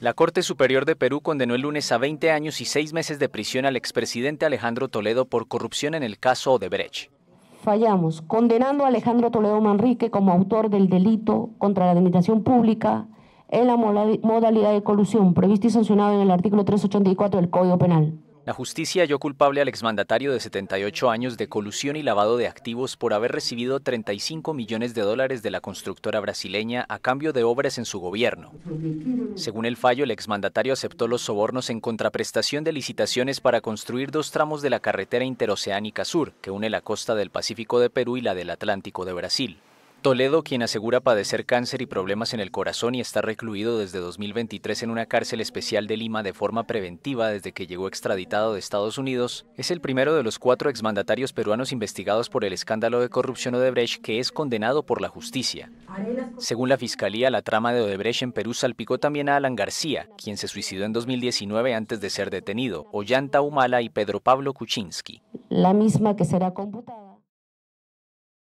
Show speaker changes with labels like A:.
A: La Corte Superior de Perú condenó el lunes a 20 años y 6 meses de prisión al expresidente Alejandro Toledo por corrupción en el caso Odebrecht.
B: Fallamos, condenando a Alejandro Toledo Manrique como autor del delito contra la administración pública en la modalidad de colusión prevista y sancionado en el artículo 384 del Código Penal.
A: La justicia halló culpable al exmandatario de 78 años de colusión y lavado de activos por haber recibido 35 millones de dólares de la constructora brasileña a cambio de obras en su gobierno. Según el fallo, el exmandatario aceptó los sobornos en contraprestación de licitaciones para construir dos tramos de la carretera interoceánica sur, que une la costa del Pacífico de Perú y la del Atlántico de Brasil. Toledo, quien asegura padecer cáncer y problemas en el corazón y está recluido desde 2023 en una cárcel especial de Lima de forma preventiva desde que llegó extraditado de Estados Unidos, es el primero de los cuatro exmandatarios peruanos investigados por el escándalo de corrupción Odebrecht que es condenado por la justicia. Según la Fiscalía, la trama de Odebrecht en Perú salpicó también a Alan García, quien se suicidó en 2019 antes de ser detenido, Ollanta Humala y Pedro Pablo Kuczynski.
B: La misma que será computada.